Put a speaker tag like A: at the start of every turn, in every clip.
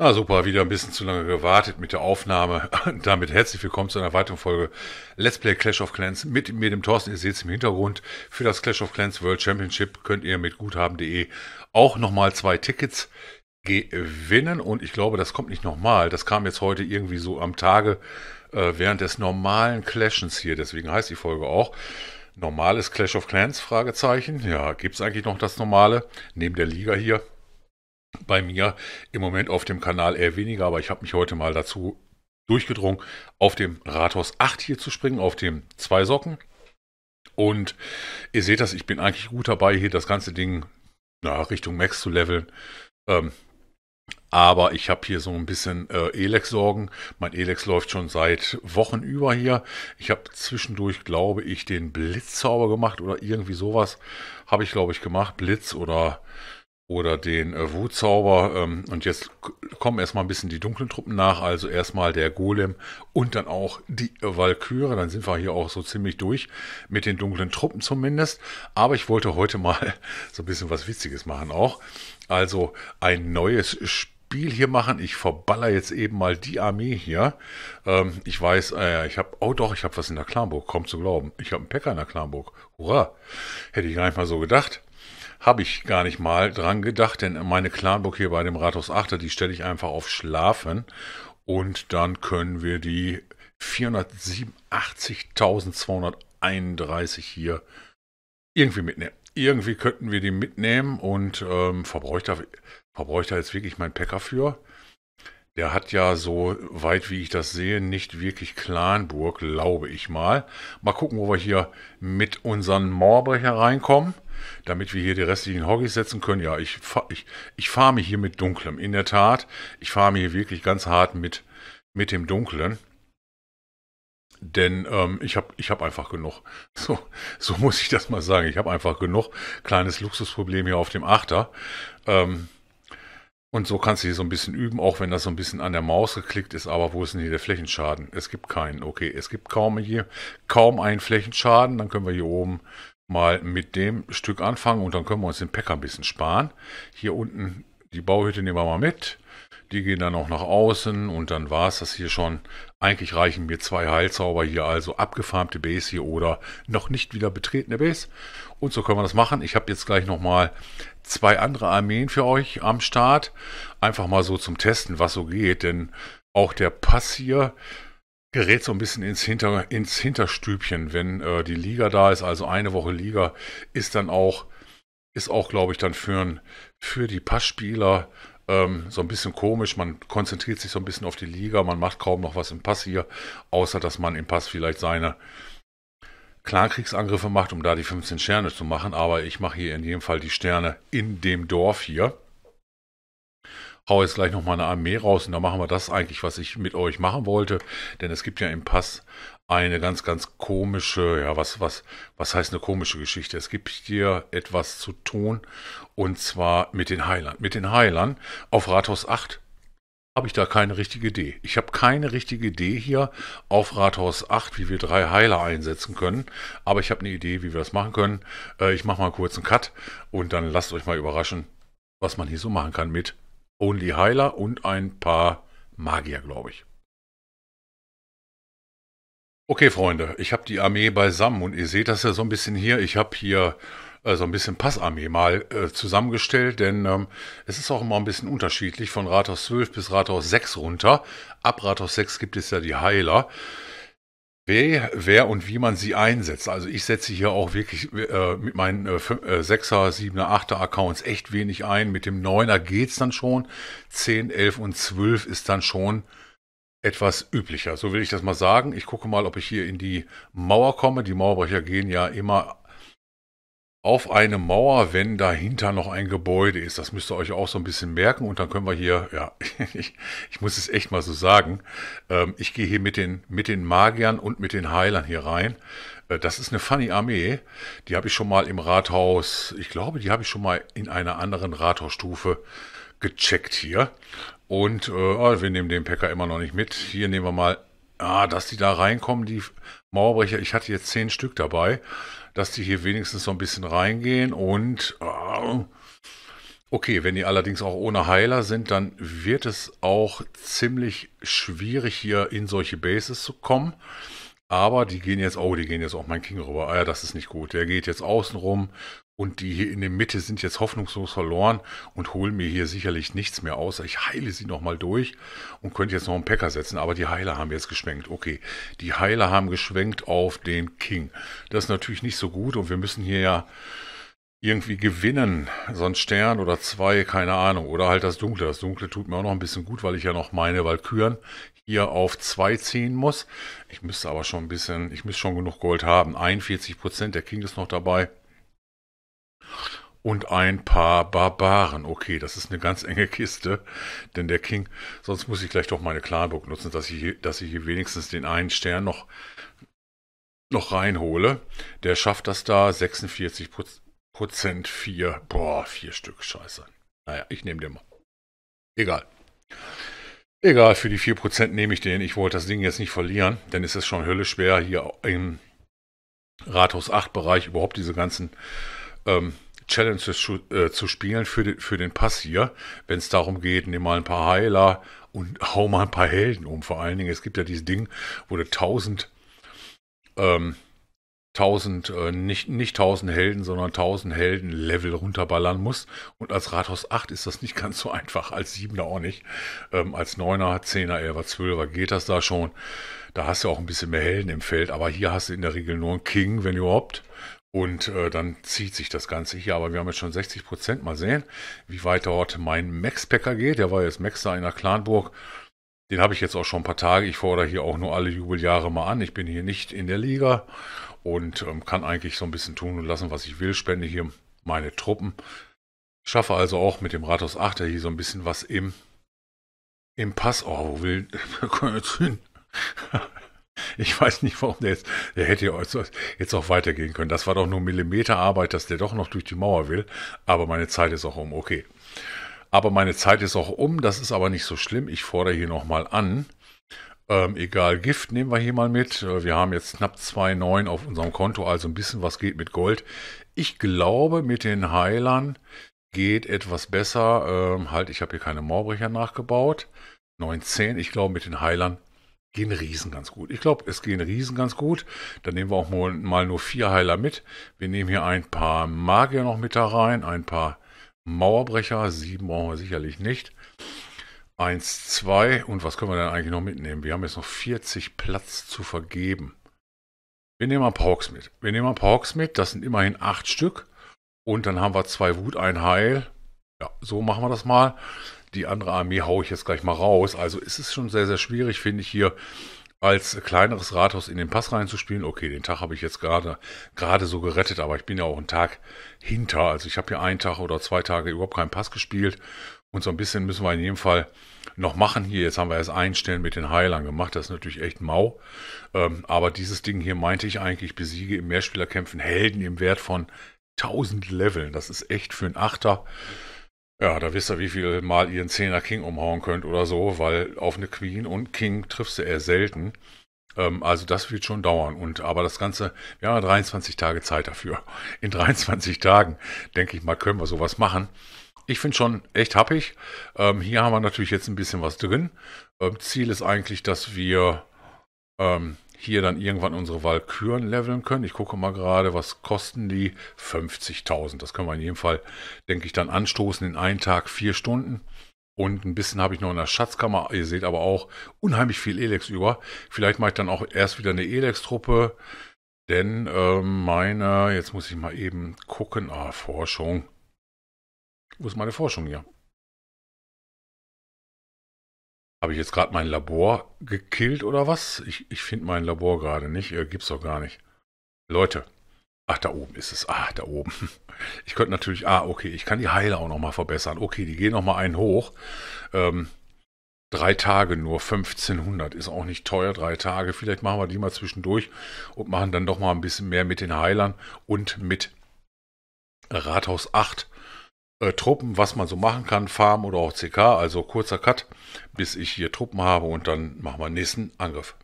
A: Na ah, super, wieder ein bisschen zu lange gewartet mit der Aufnahme. Damit herzlich willkommen zu einer weiteren Folge Let's Play Clash of Clans mit mir, dem Thorsten. Ihr seht es im Hintergrund. Für das Clash of Clans World Championship könnt ihr mit guthaben.de auch nochmal zwei Tickets gewinnen. Und ich glaube, das kommt nicht nochmal. Das kam jetzt heute irgendwie so am Tage äh, während des normalen Clashens hier. Deswegen heißt die Folge auch normales Clash of Clans? Fragezeichen. Ja, gibt es eigentlich noch das normale? Neben der Liga hier bei mir im Moment auf dem Kanal eher weniger, aber ich habe mich heute mal dazu durchgedrungen, auf dem Rathaus 8 hier zu springen, auf dem zwei Socken. Und ihr seht das, ich bin eigentlich gut dabei, hier das ganze Ding na, Richtung Max zu leveln. Ähm, aber ich habe hier so ein bisschen äh, Elex-Sorgen. Mein Elex läuft schon seit Wochen über hier. Ich habe zwischendurch, glaube ich, den Blitzzauber gemacht oder irgendwie sowas habe ich, glaube ich, gemacht. Blitz oder oder den äh, Wutzauber. Ähm, und jetzt kommen erstmal ein bisschen die dunklen Truppen nach. Also erstmal der Golem und dann auch die äh, Valkyrie. Dann sind wir hier auch so ziemlich durch mit den dunklen Truppen zumindest. Aber ich wollte heute mal so ein bisschen was Witziges machen auch. Also ein neues Spiel. Spiel hier machen. Ich verballer jetzt eben mal die Armee hier. Ähm, ich weiß, äh, ich habe, oh doch, ich habe was in der Klamburg, kaum zu glauben. Ich habe einen Päcker in der Klamburg. Hurra! Hätte ich gar nicht mal so gedacht. Habe ich gar nicht mal dran gedacht, denn meine Clanburg hier bei dem Rathaus Achter, die stelle ich einfach auf Schlafen und dann können wir die 487.231 hier irgendwie mitnehmen. Irgendwie könnten wir die mitnehmen und ähm, Verbräuchter, jetzt wirklich mein Packer für. Der hat ja so weit, wie ich das sehe, nicht wirklich Clanburg, glaube ich mal. Mal gucken, wo wir hier mit unseren Morbe reinkommen damit wir hier die restlichen Hoggies setzen können. Ja, ich, ich, ich farme hier mit Dunklem. In der Tat, ich fahre mich hier wirklich ganz hart mit, mit dem Dunklen. Denn ähm, ich habe ich hab einfach genug. So, so muss ich das mal sagen. Ich habe einfach genug. Kleines Luxusproblem hier auf dem Achter. Ähm, und so kannst du hier so ein bisschen üben, auch wenn das so ein bisschen an der Maus geklickt ist. Aber wo ist denn hier der Flächenschaden? Es gibt keinen. Okay, es gibt kaum hier kaum einen Flächenschaden. Dann können wir hier oben mal mit dem Stück anfangen und dann können wir uns den Päcker ein bisschen sparen. Hier unten die Bauhütte nehmen wir mal mit. Die gehen dann auch nach außen und dann war es das hier schon. Eigentlich reichen mir zwei Heilzauber hier, also abgefarmte Base hier oder noch nicht wieder betretene Base. Und so können wir das machen. Ich habe jetzt gleich nochmal zwei andere Armeen für euch am Start. Einfach mal so zum Testen, was so geht, denn auch der Pass hier gerät so ein bisschen ins, Hinter, ins Hinterstübchen, wenn äh, die Liga da ist, also eine Woche Liga, ist dann auch, ist auch, glaube ich, dann für, für die Passspieler ähm, so ein bisschen komisch. Man konzentriert sich so ein bisschen auf die Liga, man macht kaum noch was im Pass hier, außer dass man im Pass vielleicht seine Klankriegsangriffe macht, um da die 15 Sterne zu machen, aber ich mache hier in jedem Fall die Sterne in dem Dorf hier hau jetzt gleich noch mal eine Armee raus und dann machen wir das eigentlich, was ich mit euch machen wollte. Denn es gibt ja im Pass eine ganz, ganz komische, ja, was, was, was heißt eine komische Geschichte? Es gibt hier etwas zu tun und zwar mit den Heilern. Mit den Heilern auf Rathaus 8 habe ich da keine richtige Idee. Ich habe keine richtige Idee hier auf Rathaus 8, wie wir drei Heiler einsetzen können. Aber ich habe eine Idee, wie wir das machen können. Äh, ich mache mal kurz einen Cut und dann lasst euch mal überraschen, was man hier so machen kann mit Only Heiler und ein paar Magier, glaube ich. Okay, Freunde, ich habe die Armee beisammen und ihr seht das ja so ein bisschen hier. Ich habe hier äh, so ein bisschen Passarmee mal äh, zusammengestellt, denn ähm, es ist auch immer ein bisschen unterschiedlich von Rathaus 12 bis Rathaus 6 runter. Ab Rathaus 6 gibt es ja die Heiler. Wer, wer und wie man sie einsetzt. Also ich setze hier auch wirklich äh, mit meinen äh, 6er, 7er, 8er Accounts echt wenig ein. Mit dem 9er geht es dann schon. 10, 11 und 12 ist dann schon etwas üblicher. So will ich das mal sagen. Ich gucke mal, ob ich hier in die Mauer komme. Die Mauerbrecher gehen ja immer auf eine Mauer, wenn dahinter noch ein Gebäude ist. Das müsst ihr euch auch so ein bisschen merken und dann können wir hier, ja, ich, ich muss es echt mal so sagen, ähm, ich gehe hier mit den, mit den Magiern und mit den Heilern hier rein. Äh, das ist eine funny Armee, die habe ich schon mal im Rathaus, ich glaube, die habe ich schon mal in einer anderen Rathausstufe gecheckt hier. Und äh, ah, wir nehmen den Packer immer noch nicht mit. Hier nehmen wir mal ah, dass die da reinkommen, die Mauerbrecher, ich hatte jetzt zehn Stück dabei, dass die hier wenigstens so ein bisschen reingehen und äh, okay, wenn die allerdings auch ohne Heiler sind, dann wird es auch ziemlich schwierig hier in solche Bases zu kommen. Aber die gehen jetzt, oh, die gehen jetzt auf mein King rüber. Ah ja, das ist nicht gut. Der geht jetzt außen rum und die hier in der Mitte sind jetzt hoffnungslos verloren und holen mir hier sicherlich nichts mehr außer ich heile sie nochmal durch und könnte jetzt noch einen Packer setzen. Aber die Heiler haben jetzt geschwenkt. Okay, die Heiler haben geschwenkt auf den King. Das ist natürlich nicht so gut und wir müssen hier ja irgendwie gewinnen. So ein Stern oder zwei, keine Ahnung. Oder halt das Dunkle. Das Dunkle tut mir auch noch ein bisschen gut, weil ich ja noch meine Walküren hier auf 2 ziehen muss. Ich müsste aber schon ein bisschen, ich müsste schon genug Gold haben. 41 Prozent, der King ist noch dabei. Und ein paar Barbaren. Okay, das ist eine ganz enge Kiste, denn der King, sonst muss ich gleich doch meine Klarburg nutzen, dass ich, dass ich hier wenigstens den einen Stern noch, noch reinhole. Der schafft das da, 46 Prozent, 4, boah, vier Stück, scheiße. Naja, ich nehme den mal. Egal. Egal, für die 4% nehme ich den. Ich wollte das Ding jetzt nicht verlieren, denn es ist schon höllisch schwer, hier im Rathaus 8-Bereich überhaupt diese ganzen ähm, Challenges zu, äh, zu spielen für, den, für den Pass hier. Wenn es darum geht, nimm mal ein paar Heiler und hau mal ein paar Helden um. Vor allen Dingen, es gibt ja dieses Ding, wo du 1000 ähm, 1000, äh, nicht, nicht 1000 Helden, sondern 1000 Helden-Level runterballern muss. Und als Rathaus 8 ist das nicht ganz so einfach, als 7er auch nicht. Ähm, als 9er, 10er, 11er, 12er geht das da schon. Da hast du auch ein bisschen mehr Helden im Feld, aber hier hast du in der Regel nur einen King, wenn überhaupt. Und äh, dann zieht sich das Ganze hier, aber wir haben jetzt schon 60 Prozent. Mal sehen, wie weit dort mein Max-Packer geht. Der war jetzt Max da in der Clanburg. Den habe ich jetzt auch schon ein paar Tage. Ich fordere hier auch nur alle Jubeljahre mal an. Ich bin hier nicht in der Liga und ähm, kann eigentlich so ein bisschen tun und lassen, was ich will. Spende hier meine Truppen. schaffe also auch mit dem Rathaus 8 hier so ein bisschen was im, im Pass. Oh, wo will der jetzt hin? Ich weiß nicht, warum der jetzt. Der hätte jetzt auch weitergehen können. Das war doch nur Millimeterarbeit, dass der doch noch durch die Mauer will. Aber meine Zeit ist auch um. Okay. Aber meine Zeit ist auch um. Das ist aber nicht so schlimm. Ich fordere hier nochmal an. Ähm, egal, Gift nehmen wir hier mal mit. Äh, wir haben jetzt knapp 2,9 auf unserem Konto, also ein bisschen was geht mit Gold. Ich glaube, mit den Heilern geht etwas besser. Ähm, halt, ich habe hier keine Mauerbrecher nachgebaut. 9,10. Ich glaube, mit den Heilern gehen Riesen ganz gut. Ich glaube, es gehen Riesen ganz gut. Dann nehmen wir auch mal, mal nur vier Heiler mit. Wir nehmen hier ein paar Magier noch mit da rein, ein paar Mauerbrecher. Sieben brauchen wir sicherlich nicht. Eins, zwei. Und was können wir denn eigentlich noch mitnehmen? Wir haben jetzt noch 40 Platz zu vergeben. Wir nehmen ein paar Hawks mit. Wir nehmen ein paar Hawks mit. Das sind immerhin acht Stück. Und dann haben wir zwei Wut, ein Heil. Ja, so machen wir das mal. Die andere Armee haue ich jetzt gleich mal raus. Also ist es schon sehr, sehr schwierig, finde ich, hier als kleineres Rathaus in den Pass reinzuspielen. Okay, den Tag habe ich jetzt gerade gerade so gerettet, aber ich bin ja auch einen Tag hinter. Also ich habe hier einen Tag oder zwei Tage überhaupt keinen Pass gespielt. Und so ein bisschen müssen wir in jedem Fall noch machen hier. Jetzt haben wir erst einstellen mit den Heilern gemacht. Das ist natürlich echt mau. Ähm, aber dieses Ding hier meinte ich eigentlich, besiege im Mehrspielerkämpfen Helden im Wert von 1000 Leveln. Das ist echt für einen Achter. Ja, da wisst ihr, wie viel mal ihr ihren Zehner King umhauen könnt oder so, weil auf eine Queen und King triffst du eher selten. Ähm, also das wird schon dauern. Und aber das Ganze, wir haben 23 Tage Zeit dafür. In 23 Tagen, denke ich mal, können wir sowas machen ich finde schon echt happig. Ähm, hier haben wir natürlich jetzt ein bisschen was drin. Ähm, Ziel ist eigentlich, dass wir ähm, hier dann irgendwann unsere Walküren leveln können. Ich gucke mal gerade, was kosten die? 50.000. Das können wir in jedem Fall, denke ich, dann anstoßen in einen Tag, vier Stunden. Und ein bisschen habe ich noch in der Schatzkammer. Ihr seht aber auch unheimlich viel Elex über. Vielleicht mache ich dann auch erst wieder eine Elex-Truppe. Denn äh, meine, jetzt muss ich mal eben gucken, ah, Forschung. Wo ist meine Forschung hier? Habe ich jetzt gerade mein Labor gekillt oder was? Ich, ich finde mein Labor gerade nicht. Äh, es doch gar nicht. Leute. Ach, da oben ist es. Ah, da oben. Ich könnte natürlich... Ah, okay. Ich kann die Heile auch nochmal verbessern. Okay, die gehen nochmal einen hoch. Ähm, drei Tage nur. 1500. Ist auch nicht teuer. Drei Tage. Vielleicht machen wir die mal zwischendurch und machen dann doch mal ein bisschen mehr mit den Heilern und mit Rathaus 8 äh, Truppen, was man so machen kann, Farm oder auch CK, also kurzer Cut, bis ich hier Truppen habe und dann machen wir den nächsten Angriff.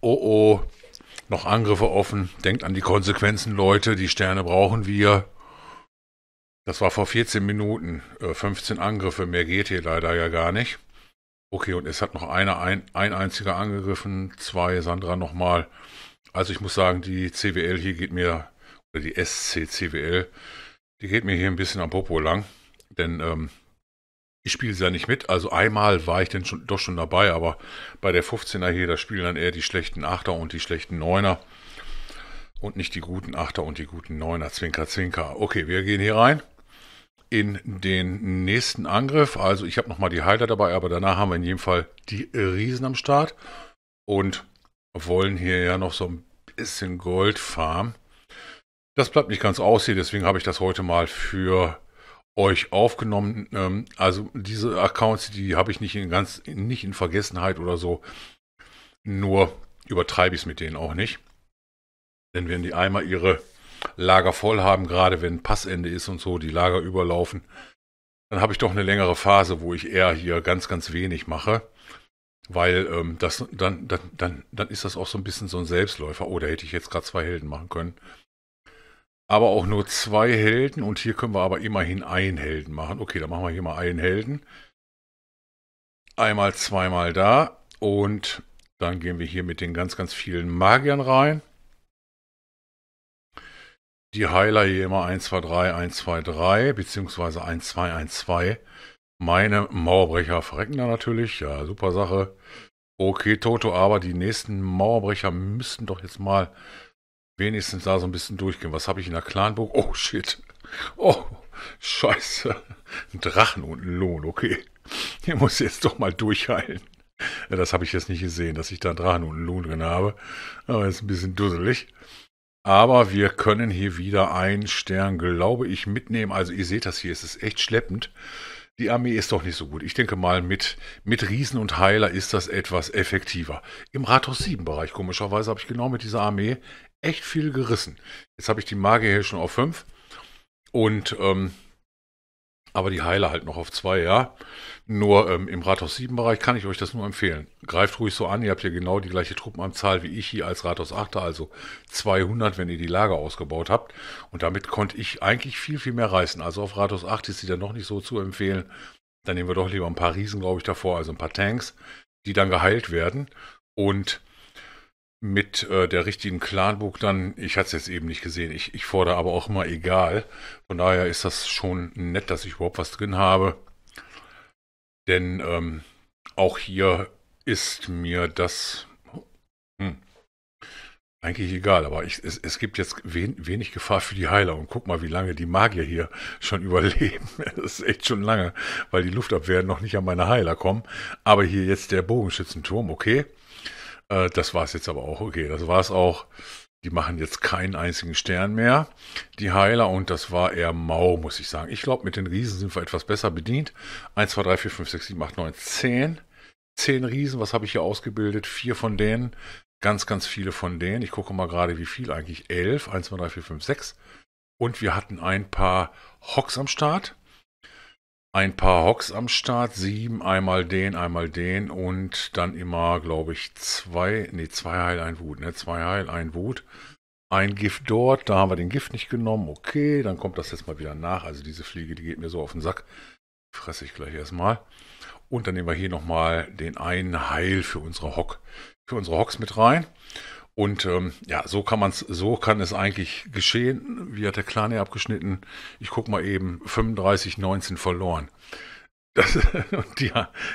A: Oh oh, noch Angriffe offen. Denkt an die Konsequenzen, Leute. Die Sterne brauchen wir. Das war vor 14 Minuten. Äh, 15 Angriffe. Mehr geht hier leider ja gar nicht. Okay, und es hat noch einer, ein, ein einziger angegriffen. Zwei, Sandra nochmal. Also ich muss sagen, die CWL hier geht mir, oder die SC-CWL, die geht mir hier ein bisschen am Popo lang, denn ähm, ich spiele sie ja nicht mit. Also einmal war ich denn schon, doch schon dabei, aber bei der 15er hier, da spielen dann eher die schlechten Achter und die schlechten Neuner. Und nicht die guten Achter und die guten Neuner. Zwinker, zwinker. Okay, wir gehen hier rein in den nächsten Angriff. Also ich habe nochmal die Heiler dabei, aber danach haben wir in jedem Fall die Riesen am Start. Und wollen hier ja noch so ein bisschen Gold farmen. Das bleibt nicht ganz aus hier, deswegen habe ich das heute mal für euch aufgenommen. Ähm, also diese Accounts, die habe ich nicht in ganz, nicht in Vergessenheit oder so. Nur übertreibe ich es mit denen auch nicht. Denn wenn die einmal ihre Lager voll haben, gerade wenn Passende ist und so, die Lager überlaufen, dann habe ich doch eine längere Phase, wo ich eher hier ganz, ganz wenig mache. Weil ähm, das, dann, dann, dann, dann ist das auch so ein bisschen so ein Selbstläufer. Oh, da hätte ich jetzt gerade zwei Helden machen können aber auch nur zwei Helden und hier können wir aber immerhin einen Helden machen. Okay, dann machen wir hier mal einen Helden. Einmal, zweimal da und dann gehen wir hier mit den ganz, ganz vielen Magiern rein. Die Heiler hier immer 1, 2, 3, 1, 2, 3, beziehungsweise 1, 2, 1, 2. Meine Mauerbrecher verrecken da natürlich. Ja, super Sache. Okay, Toto, aber die nächsten Mauerbrecher müssten doch jetzt mal wenigstens da so ein bisschen durchgehen. Was habe ich in der Clanburg? Oh, shit. Oh, scheiße. Ein Drachen und ein Lohn, okay. Hier muss jetzt doch mal durchheilen. Das habe ich jetzt nicht gesehen, dass ich da einen Drachen und einen Lohn drin habe. Aber ist ein bisschen dusselig. Aber wir können hier wieder einen Stern, glaube ich, mitnehmen. Also ihr seht das hier, es ist echt schleppend die Armee ist doch nicht so gut. Ich denke mal, mit, mit Riesen und Heiler ist das etwas effektiver. Im Rathaus 7-Bereich, komischerweise, habe ich genau mit dieser Armee echt viel gerissen. Jetzt habe ich die Magier hier schon auf 5 und ähm, aber die Heile halt noch auf zwei, ja. Nur ähm, im Rathaus 7 Bereich kann ich euch das nur empfehlen. Greift ruhig so an, ihr habt hier genau die gleiche Truppenanzahl wie ich hier als Rathaus 8, also 200, wenn ihr die Lager ausgebaut habt. Und damit konnte ich eigentlich viel, viel mehr reißen. Also auf Rathaus 8 ist sie dann noch nicht so zu empfehlen. Dann nehmen wir doch lieber ein paar Riesen, glaube ich, davor, also ein paar Tanks, die dann geheilt werden. Und mit äh, der richtigen Clanbook dann, ich hatte es jetzt eben nicht gesehen, ich, ich fordere aber auch immer egal. Von daher ist das schon nett, dass ich überhaupt was drin habe. Denn ähm, auch hier ist mir das hm, eigentlich egal, aber ich, es, es, gibt jetzt wen, wenig Gefahr für die Heiler. Und guck mal, wie lange die Magier hier schon überleben. Das ist echt schon lange, weil die Luftabwehren noch nicht an meine Heiler kommen. Aber hier jetzt der Bogenschützenturm, okay. Äh, das war es jetzt aber auch okay. Das war es auch. Die machen jetzt keinen einzigen Stern mehr, die Heiler, und das war eher mau, muss ich sagen. Ich glaube, mit den Riesen sind wir etwas besser bedient. 1, 2, 3, 4, 5, 6, 7, 8, 9, 10. 10 Riesen, was habe ich hier ausgebildet? Vier von denen, ganz, ganz viele von denen. Ich gucke mal gerade, wie viel eigentlich. 11, 1, 2, 3, 4, 5, 6. Und wir hatten ein paar Hocks am Start ein paar Hocks am Start, sieben, einmal den, einmal den und dann immer, glaube ich, zwei, nee, zwei Heil, ein Wut, ne, zwei Heil, ein Wut, ein Gift dort, da haben wir den Gift nicht genommen, okay, dann kommt das jetzt mal wieder nach, also diese Fliege, die geht mir so auf den Sack, fresse ich gleich erstmal. Und dann nehmen wir hier nochmal den einen Heil für unsere Hock, für unsere Hocks mit rein und ähm, ja, so kann man's, so kann es eigentlich geschehen. Wie hat der Kleine abgeschnitten? Ich guck mal eben, 35, 19 verloren. Das, die,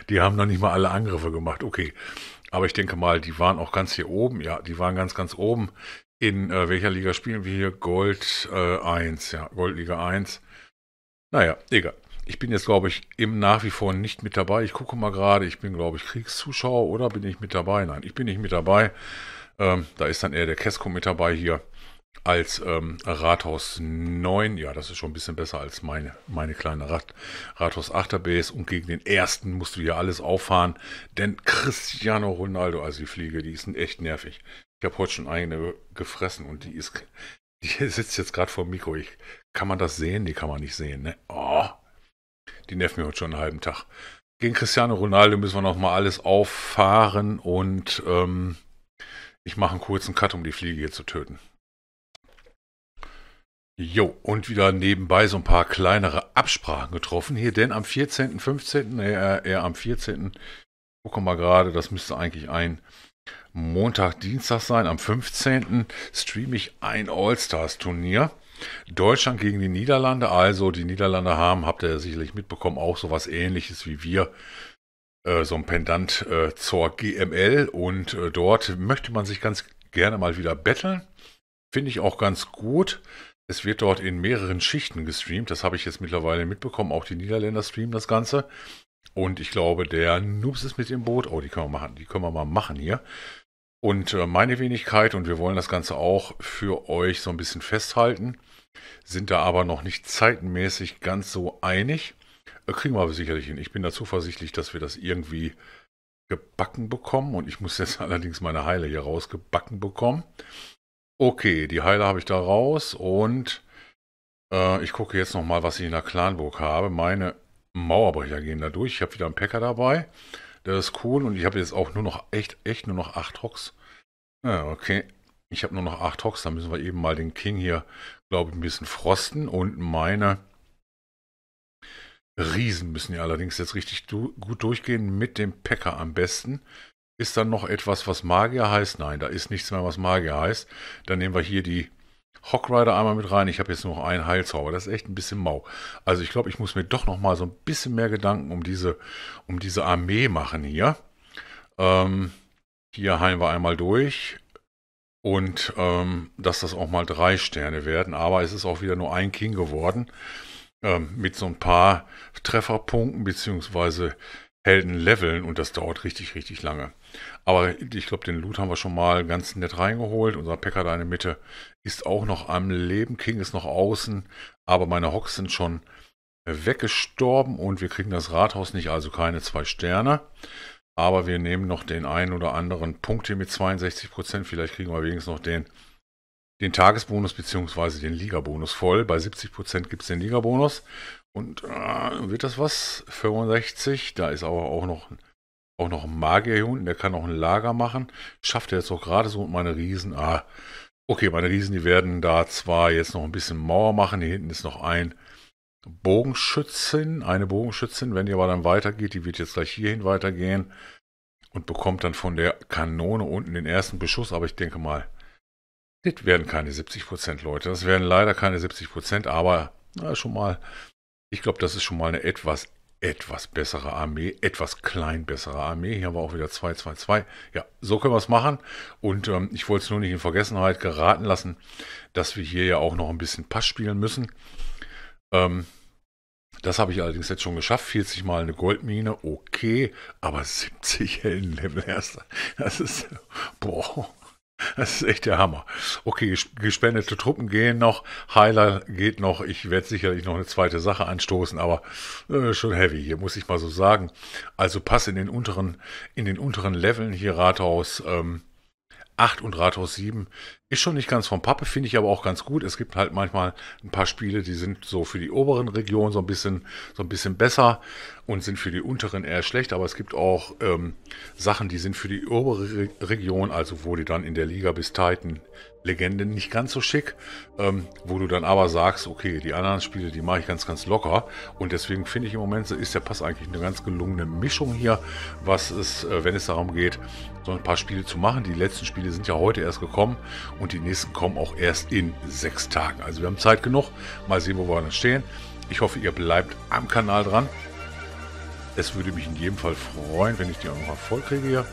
A: die haben noch nicht mal alle Angriffe gemacht. Okay. Aber ich denke mal, die waren auch ganz hier oben. Ja, die waren ganz, ganz oben. In äh, welcher Liga spielen wir hier? Gold äh, 1, ja, Goldliga 1. Naja, egal. Ich bin jetzt, glaube ich, im nach wie vor nicht mit dabei. Ich gucke mal gerade, ich bin, glaube ich, Kriegszuschauer oder bin ich mit dabei? Nein, ich bin nicht mit dabei. Ähm, da ist dann eher der Kesko mit dabei hier als ähm, Rathaus 9. Ja, das ist schon ein bisschen besser als meine, meine kleine Rat Rathaus 8er Base. Und gegen den ersten musst du hier alles auffahren. Denn Cristiano Ronaldo, also die Fliege, die ist echt nervig. Ich habe heute schon eine gefressen und die ist. Die sitzt jetzt gerade vor dem Mikro. Ich, kann man das sehen? Die kann man nicht sehen, ne? Oh, die nervt mir heute schon einen halben Tag. Gegen Cristiano Ronaldo müssen wir nochmal alles auffahren und ähm, ich mache einen kurzen Cut, um die Fliege hier zu töten. Jo, und wieder nebenbei so ein paar kleinere Absprachen getroffen hier, denn am 14., 15., eher, eher am 14., gucken wir mal gerade, das müsste eigentlich ein Montag, Dienstag sein. Am 15. streame ich ein All-Stars-Turnier. Deutschland gegen die Niederlande. Also die Niederlande haben, habt ihr sicherlich mitbekommen, auch sowas ähnliches wie wir. Äh, so ein Pendant äh, zur GML und äh, dort möchte man sich ganz gerne mal wieder betteln. Finde ich auch ganz gut. Es wird dort in mehreren Schichten gestreamt. Das habe ich jetzt mittlerweile mitbekommen. Auch die Niederländer streamen das Ganze. Und ich glaube, der Noobs ist mit dem Boot. Oh, die können wir machen. Die können wir mal machen hier. Und äh, meine Wenigkeit, und wir wollen das Ganze auch für euch so ein bisschen festhalten, sind da aber noch nicht zeitenmäßig ganz so einig kriegen wir aber sicherlich hin. Ich bin da zuversichtlich, dass wir das irgendwie gebacken bekommen. Und ich muss jetzt allerdings meine Heile hier rausgebacken bekommen. Okay, die Heile habe ich da raus. Und äh, ich gucke jetzt nochmal, was ich in der Clanburg habe. Meine Mauerbrecher gehen da durch. Ich habe wieder einen Packer dabei. Das ist cool. Und ich habe jetzt auch nur noch, echt, echt nur noch 8 Hocks. Ja, okay. Ich habe nur noch 8 Hocks. Da müssen wir eben mal den King hier, glaube ich, ein bisschen frosten. Und meine Riesen müssen ja allerdings jetzt richtig du gut durchgehen, mit dem Packer am besten. Ist dann noch etwas, was Magier heißt? Nein, da ist nichts mehr, was Magier heißt. Dann nehmen wir hier die Rider einmal mit rein. Ich habe jetzt nur noch einen Heilzauber. Das ist echt ein bisschen mau. Also ich glaube, ich muss mir doch noch mal so ein bisschen mehr Gedanken um diese, um diese Armee machen hier. Ähm, hier heilen wir einmal durch. Und ähm, dass das auch mal drei Sterne werden. Aber es ist auch wieder nur ein King geworden ähm, mit so ein paar Trefferpunkten bzw. Helden leveln und das dauert richtig, richtig lange. Aber ich glaube, den Loot haben wir schon mal ganz nett reingeholt. Unser Packer da in der Mitte ist auch noch am Leben. King ist noch außen, aber meine Hocks sind schon weggestorben und wir kriegen das Rathaus nicht, also keine zwei Sterne. Aber wir nehmen noch den einen oder anderen Punkt hier mit 62%. Vielleicht kriegen wir wenigstens noch den den Tagesbonus beziehungsweise den Ligabonus voll. Bei 70% Prozent es den Ligabonus. Und äh, wird das was? 65, da ist aber auch noch, auch noch ein Magier hier unten, der kann auch ein Lager machen. Schafft er jetzt auch gerade so und meine Riesen. Ah, okay, meine Riesen, die werden da zwar jetzt noch ein bisschen Mauer machen. Hier hinten ist noch ein Bogenschützin, eine Bogenschützin. Wenn die aber dann weitergeht, die wird jetzt gleich hierhin weitergehen und bekommt dann von der Kanone unten den ersten Beschuss. Aber ich denke mal, das werden keine 70 Leute. Das werden leider keine 70 aber na, schon mal, ich glaube, das ist schon mal eine etwas, etwas bessere Armee, etwas klein bessere Armee. Hier haben wir auch wieder 2-2-2. Ja, so können wir es machen. Und ähm, ich wollte es nur nicht in Vergessenheit geraten lassen, dass wir hier ja auch noch ein bisschen Pass spielen müssen. Ähm, das habe ich allerdings jetzt schon geschafft. 40 mal eine Goldmine, okay, aber 70 Heldenlevel erster. Das ist, boah, Das ist echt der Hammer. Okay, gespendete Truppen gehen noch, Heiler geht noch. Ich werde sicherlich noch eine zweite Sache anstoßen, aber äh, schon heavy hier, muss ich mal so sagen. Also Pass in den unteren, in den unteren Leveln hier Rathaus ähm, 8 und Rathaus 7 ist schon nicht ganz vom Pappe, finde ich aber auch ganz gut. Es gibt halt manchmal ein paar Spiele, die sind so für die oberen Regionen so ein bisschen, so ein bisschen besser und sind für die unteren eher schlecht. Aber es gibt auch ähm, Sachen, die sind für die obere Re Region, also wo die dann in der Liga bis Titan Legende nicht ganz so schick, ähm, wo du dann aber sagst, okay, die anderen Spiele, die mache ich ganz, ganz locker. Und deswegen finde ich im Moment ist der Pass eigentlich eine ganz gelungene Mischung hier, was es, äh, wenn es darum geht, so ein paar Spiele zu machen. Die letzten Spiele sind ja heute erst gekommen und die nächsten kommen auch erst in sechs Tagen. Also wir haben Zeit genug. Mal sehen, wo wir dann stehen. Ich hoffe, ihr bleibt am Kanal dran. Es würde mich in jedem Fall freuen, wenn ich die auch noch voll kriege hier.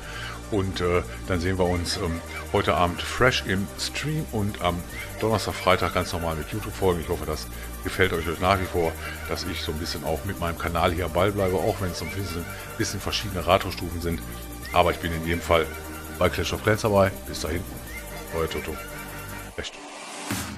A: Und äh, dann sehen wir uns ähm, heute Abend fresh im Stream und am Donnerstag, Freitag ganz normal mit YouTube-Folgen. Ich hoffe, das gefällt euch nach wie vor, dass ich so ein bisschen auch mit meinem Kanal hier am Ball bleibe, auch wenn es so ein bisschen, bisschen verschiedene Ratungsstufen sind. Aber ich bin in jedem Fall bei Clash of Clans dabei. Bis dahin, heute, du. Echt.